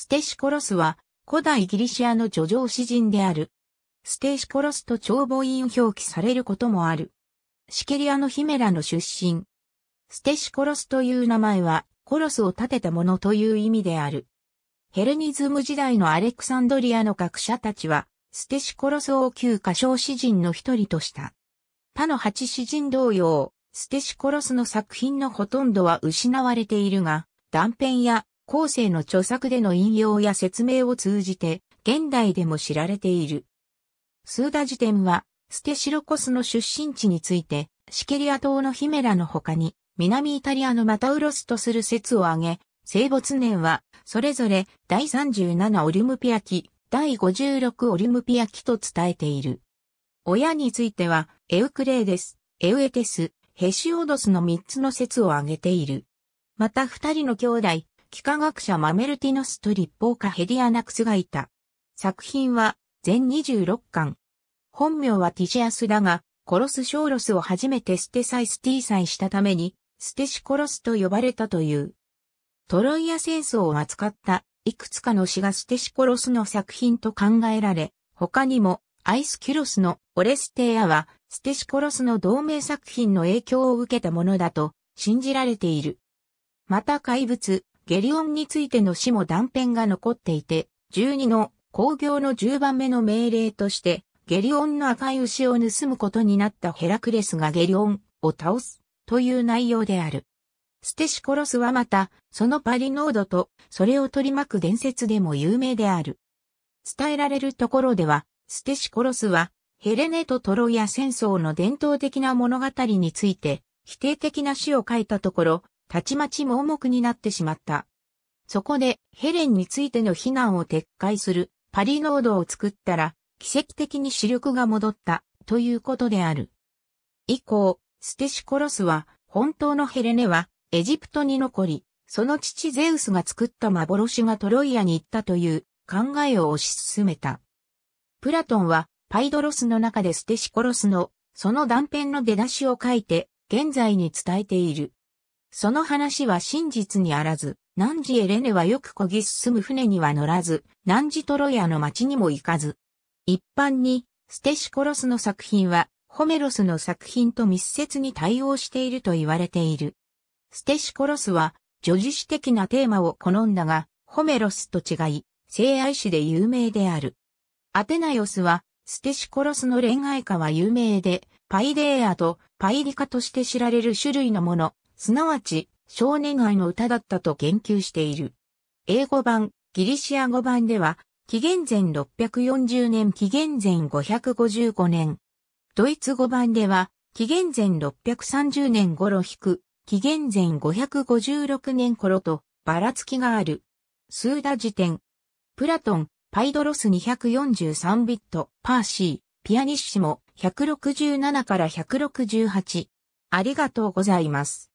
ステシコロスは、古代ギリシアの叙情詩人である。ステシコロスと長母音表記されることもある。シケリアのヒメラの出身。ステシコロスという名前は、コロスを建てたものという意味である。ヘレニズム時代のアレクサンドリアの学者たちは、ステシコロスを旧歌唱詩人の一人とした。他の八詩人同様、ステシコロスの作品のほとんどは失われているが、断片や後世の著作での引用や説明を通じて、現代でも知られている。スーダ辞典は、ステシロコスの出身地について、シケリア島のヒメラの他に、南イタリアのマタウロスとする説を挙げ、生没年は、それぞれ第37オリムピア紀、第56オリムピア紀と伝えている。親については、エウクレーデス、エウエテス、ヘシオドスの3つの説を挙げている。また2人の兄弟、幾何学者マメルティノスと立法家ヘディアナクスがいた。作品は全26巻。本名はティシアスだが、コロス・ショーロスを初めてステサイスティーサイしたために、ステシコロスと呼ばれたという。トロイア戦争を扱ったいくつかの詩がステシコロスの作品と考えられ、他にもアイスキュロスのオレステイアはステシコロスの同名作品の影響を受けたものだと信じられている。また怪物、ゲリオンについての死も断片が残っていて、12の工業の10番目の命令として、ゲリオンの赤い牛を盗むことになったヘラクレスがゲリオンを倒すという内容である。ステシコロスはまた、そのパリノードと、それを取り巻く伝説でも有名である。伝えられるところでは、ステシコロスは、ヘレネとトロイア戦争の伝統的な物語について、否定的な詩を書いたところ、たちまち盲目になってしまった。そこでヘレンについての非難を撤回するパリノードを作ったら奇跡的に視力が戻ったということである。以降、ステシコロスは本当のヘレネはエジプトに残り、その父ゼウスが作った幻がトロイアに行ったという考えを推し進めた。プラトンはパイドロスの中でステシコロスのその断片の出だしを書いて現在に伝えている。その話は真実にあらず、南寺エレネはよく漕ぎ進む船には乗らず、南寺トロヤの町にも行かず。一般に、ステシコロスの作品は、ホメロスの作品と密接に対応していると言われている。ステシコロスは、女子史的なテーマを好んだが、ホメロスと違い、性愛史で有名である。アテナヨスは、ステシコロスの恋愛歌は有名で、パイデーアとパイリカとして知られる種類のもの、すなわち少年愛の歌だったと言及している。英語版、ギリシア語版では、紀元前640年紀元前555年。ドイツ語版では、紀元前630年頃引く、紀元前556年頃と、ばらつきがある。スーダ辞典。プラトン、パイドロス243ビット、パーシー、ピアニッシモ167から168。ありがとうございます。